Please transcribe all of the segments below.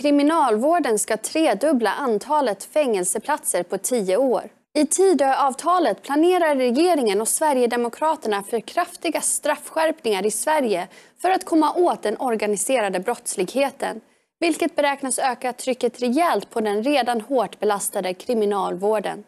Kriminalvården ska tredubbla antalet fängelseplatser på tio år. I Tidöavtalet planerar regeringen och Sverigedemokraterna för kraftiga straffskärpningar i Sverige för att komma åt den organiserade brottsligheten vilket beräknas öka trycket rejält på den redan hårt belastade kriminalvården.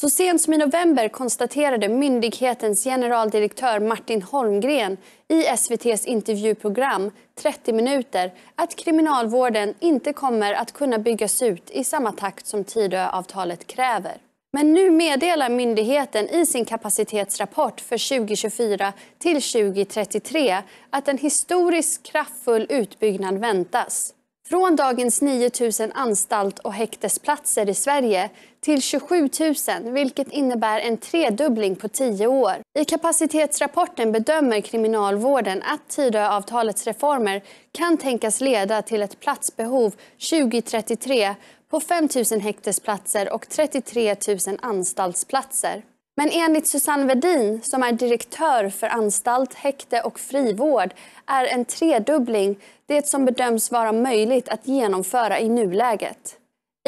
Så sent som i november konstaterade myndighetens generaldirektör Martin Holmgren i SVTs intervjuprogram 30 minuter att kriminalvården inte kommer att kunna byggas ut i samma takt som Tidöavtalet kräver. Men nu meddelar myndigheten i sin kapacitetsrapport för 2024 till 2033 att en historiskt kraftfull utbyggnad väntas. Från dagens 9 000 anstalt och häktesplatser i Sverige till 27 000, vilket innebär en tredubbling på tio år. I kapacitetsrapporten bedömer Kriminalvården att Tidöavtalets reformer kan tänkas leda till ett platsbehov 2033 på 5 000 häktesplatser och 33 000 anstaltsplatser. Men enligt Susanne Vedin, som är direktör för anstalt, häkte och frivård, är en tredubbling det som bedöms vara möjligt att genomföra i nuläget.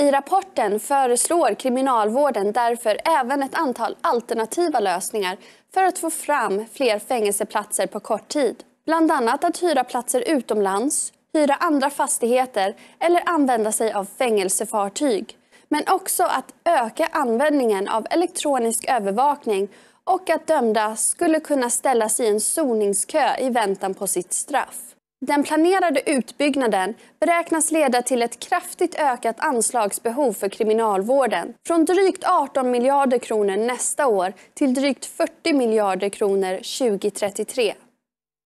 I rapporten föreslår Kriminalvården därför även ett antal alternativa lösningar för att få fram fler fängelseplatser på kort tid. Bland annat att hyra platser utomlands, hyra andra fastigheter eller använda sig av fängelsefartyg men också att öka användningen av elektronisk övervakning och att dömda skulle kunna ställas i en soningskö i väntan på sitt straff. Den planerade utbyggnaden beräknas leda till ett kraftigt ökat anslagsbehov för kriminalvården. Från drygt 18 miljarder kronor nästa år till drygt 40 miljarder kronor 2033.